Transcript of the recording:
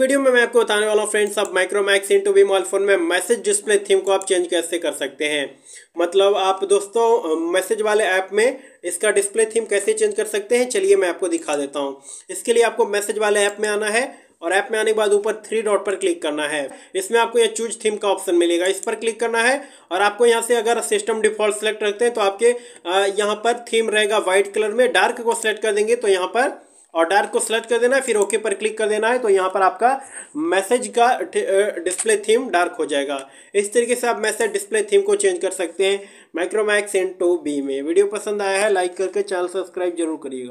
video में मैं आपको बताने वाला हूँ फ्रेंड्स आप Micromax in two beam all phone में मैसेज डिस्प्ले थीम को आप चेंज कैसे कर सकते हैं मतलब आप दोस्तों मैसेज वाले ऐप में इसका डिस्प्ले थीम कैसे चेंज कर सकते हैं चलिए मैं आपको दिखा देता हूँ इसके लिए आपको मैसेज वाले ऐप में आना है और ऐप में आने के बाद ऊपर थ्री डॉट पर क्लिक करना है इसमें आपको यह चूज थीम का ऑप्शन मिलेगा इस पर क्लिक करना है और आपको यहाँ से अगर सिस्टम डिफॉल्ट सेलेक्ट रखते हैं तो आपके यहाँ पर थीम रहेगा व्हाइट कलर में डार्क को सेलेक्ट कर देंगे तो यहाँ पर और डार्क को सेलेक्ट कर देना है फिर ओके पर क्लिक कर देना है तो यहाँ पर आपका मैसेज का डिस्प्ले थीम डार्क हो जाएगा इस तरीके से आप मैसेज डिस्प्ले थीम को चेंज कर सकते हैं माइक्रोमैक्स एन टू बी में वीडियो पसंद आया है लाइक करके चैनल सब्सक्राइब जरूर करिएगा